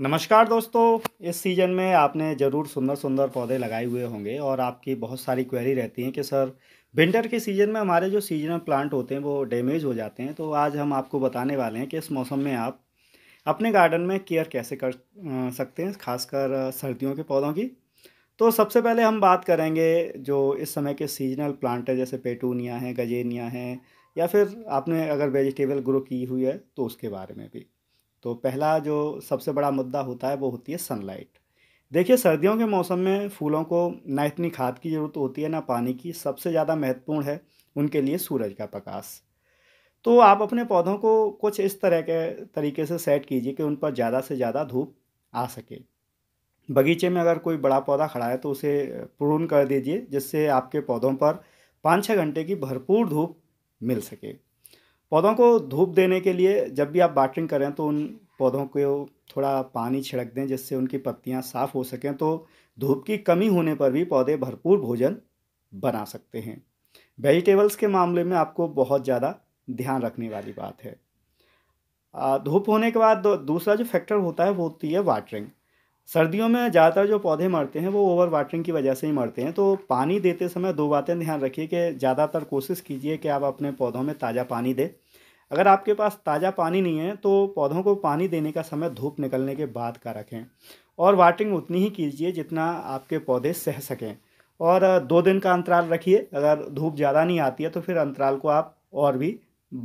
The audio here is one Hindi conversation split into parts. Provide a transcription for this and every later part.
नमस्कार दोस्तों इस सीज़न में आपने ज़रूर सुंदर सुंदर पौधे लगाए हुए होंगे और आपकी बहुत सारी क्वेरी रहती हैं कि सर विंटर के सीज़न में हमारे जो सीजनल प्लांट होते हैं वो डैमेज हो जाते हैं तो आज हम आपको बताने वाले हैं कि इस मौसम में आप अपने गार्डन में केयर कैसे कर सकते हैं खासकर सर्दियों के पौधों की तो सबसे पहले हम बात करेंगे जो इस समय के सीजनल प्लांट है जैसे पेटूनिया हैं गजेनिया हैं या फिर आपने अगर वेजिटेबल ग्रो की हुई है तो उसके बारे में भी तो पहला जो सबसे बड़ा मुद्दा होता है वो होती है सनलाइट देखिए सर्दियों के मौसम में फूलों को ना इतनी खाद की ज़रूरत होती है ना पानी की सबसे ज़्यादा महत्वपूर्ण है उनके लिए सूरज का प्रकाश तो आप अपने पौधों को कुछ इस तरह के तरीके से सेट कीजिए कि उन पर ज़्यादा से ज़्यादा धूप आ सके बगीचे में अगर कोई बड़ा पौधा खड़ा है तो उसे प्रून कर दीजिए जिससे आपके पौधों पर पाँच छः घंटे की भरपूर धूप मिल सके पौधों को धूप देने के लिए जब भी आप वाटरिंग करें तो उन पौधों को थोड़ा पानी छिड़क दें जिससे उनकी पत्तियां साफ़ हो सकें तो धूप की कमी होने पर भी पौधे भरपूर भोजन बना सकते हैं वेजिटेबल्स के मामले में आपको बहुत ज़्यादा ध्यान रखने वाली बात है धूप होने के बाद दूसरा जो फैक्टर होता है वो होती है वाटरिंग सर्दियों में ज़्यादातर जो पौधे मरते हैं वो ओवर वाटरिंग की वजह से ही मरते हैं तो पानी देते समय दो बातें ध्यान रखिए कि ज़्यादातर कोशिश कीजिए कि आप अपने पौधों में ताज़ा पानी दें अगर आपके पास ताज़ा पानी नहीं है तो पौधों को पानी देने का समय धूप निकलने के बाद का रखें और वाटरिंग उतनी ही कीजिए जितना आपके पौधे सह सकें और दो दिन का अंतराल रखिए अगर धूप ज़्यादा नहीं आती है तो फिर अंतराल को आप और भी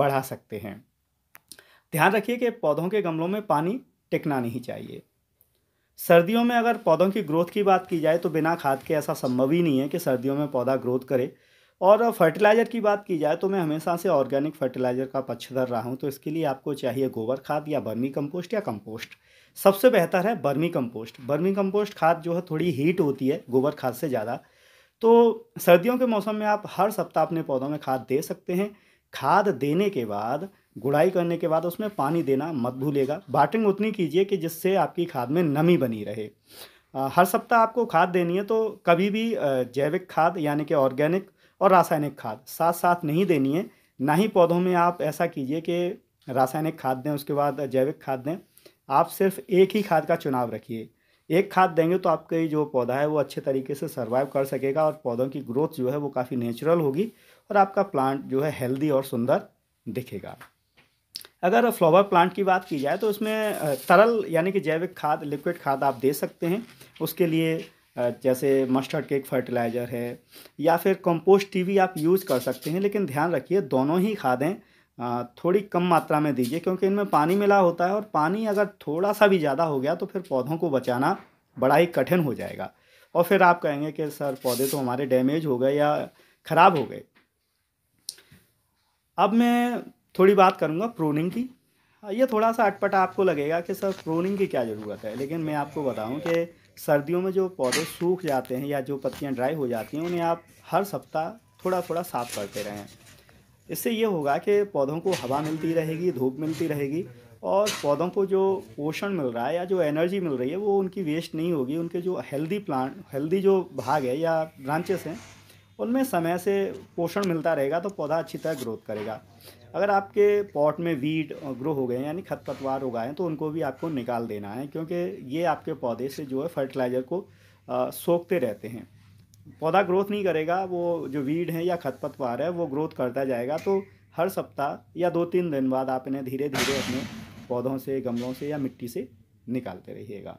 बढ़ा सकते हैं ध्यान रखिए कि पौधों के गमलों में पानी टिकना नहीं चाहिए सर्दियों में अगर पौधों की ग्रोथ की बात की जाए तो बिना खाद के ऐसा संभव ही नहीं है कि सर्दियों में पौधा ग्रोथ करे और फर्टिलाइज़र की बात की जाए तो मैं हमेशा से ऑर्गेनिक फर्टिलाइज़र का पक्षधर रहा हूँ तो इसके लिए आपको चाहिए गोबर खाद या बर्मी कंपोस्ट या कंपोस्ट सबसे बेहतर है बर्मी कंपोस्ट बर्मी कंपोस्ट खाद जो है थोड़ी हीट होती है गोबर खाद से ज़्यादा तो सर्दियों के मौसम में आप हर सप्ताह अपने पौधों में खाद दे सकते हैं खाद देने के बाद गुड़ाई करने के बाद उसमें पानी देना मत भूलेगा बाटिंग उतनी कीजिए कि जिससे आपकी खाद में नमी बनी रहे हर सप्ताह आपको खाद देनी है तो कभी भी जैविक खाद यानी कि ऑर्गेनिक और रासायनिक खाद साथ साथ नहीं देनी है ना ही पौधों में आप ऐसा कीजिए कि रासायनिक खाद दें उसके बाद जैविक खाद दें आप सिर्फ एक ही खाद का चुनाव रखिए एक खाद देंगे तो आपके जो पौधा है वो अच्छे तरीके से सर्वाइव कर सकेगा और पौधों की ग्रोथ जो है वो काफ़ी नेचुरल होगी और आपका प्लांट जो है हेल्दी और सुंदर दिखेगा अगर फ्लावर प्लांट की बात की जाए तो उसमें तरल यानी कि जैविक खाद लिक्विड खाद आप दे सकते हैं उसके लिए जैसे मस्टर्ड केक फर्टिलाइज़र है या फिर कंपोस्ट टी भी आप यूज़ कर सकते हैं लेकिन ध्यान रखिए दोनों ही खादें थोड़ी कम मात्रा में दीजिए क्योंकि इनमें पानी मिला होता है और पानी अगर थोड़ा सा भी ज़्यादा हो गया तो फिर पौधों को बचाना बड़ा ही कठिन हो जाएगा और फिर आप कहेंगे कि सर पौधे तो हमारे डैमेज हो गए या ख़राब हो गए अब मैं थोड़ी बात करूँगा प्रोनिंग की हाँ, ये थोड़ा सा अटपट आपको लगेगा कि सर प्रोनिंग की क्या ज़रूरत है लेकिन मैं आपको बताऊँ कि सर्दियों में जो पौधे सूख जाते हैं या जो पत्तियाँ ड्राई हो जाती हैं उन्हें आप हर सप्ताह थोड़ा थोड़ा साफ़ करते रहें इससे ये होगा कि पौधों को हवा मिलती रहेगी धूप मिलती रहेगी और पौधों को जो पोषण मिल रहा है या जो एनर्जी मिल रही है वो उनकी वेस्ट नहीं होगी उनके जो हेल्दी प्लांट हेल्दी जो भाग है या ब्रांचेस हैं उनमें समय से पोषण मिलता रहेगा तो पौधा अच्छी तरह ग्रोथ करेगा अगर आपके पॉट में वीड ग्रो हो गए यानी खतपतवार गए तो उनको भी आपको निकाल देना है क्योंकि ये आपके पौधे से जो है फर्टिलाइज़र को सोखते रहते हैं पौधा ग्रोथ नहीं करेगा वो जो वीड है या खतपतवार है वो ग्रोथ करता जाएगा तो हर सप्ताह या दो तीन दिन बाद आप इन्हें धीरे धीरे अपने पौधों से गमलों से या मिट्टी से निकालते रहिएगा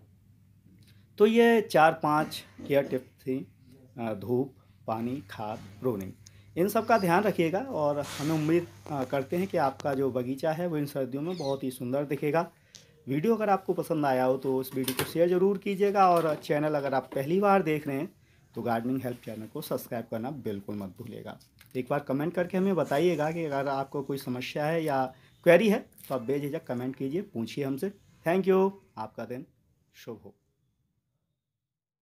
तो ये चार पांच केयर टिप थी धूप पानी खाद रोनिंग इन सब का ध्यान रखिएगा और हमें उम्मीद करते हैं कि आपका जो बगीचा है वो इन सर्दियों में बहुत ही सुंदर दिखेगा वीडियो अगर आपको पसंद आया हो तो उस वीडियो को शेयर ज़रूर कीजिएगा और चैनल अगर आप पहली बार देख रहे हैं तो गार्डनिंग हेल्प चैनल को सब्सक्राइब करना बिल्कुल मत भूलिएगा एक बार कमेंट करके हमें बताइएगा कि अगर आपको कोई समस्या है या क्वेरी है तो आप बेझिझक कमेंट कीजिए पूछिए हमसे थैंक यू आपका दिन शुभ हो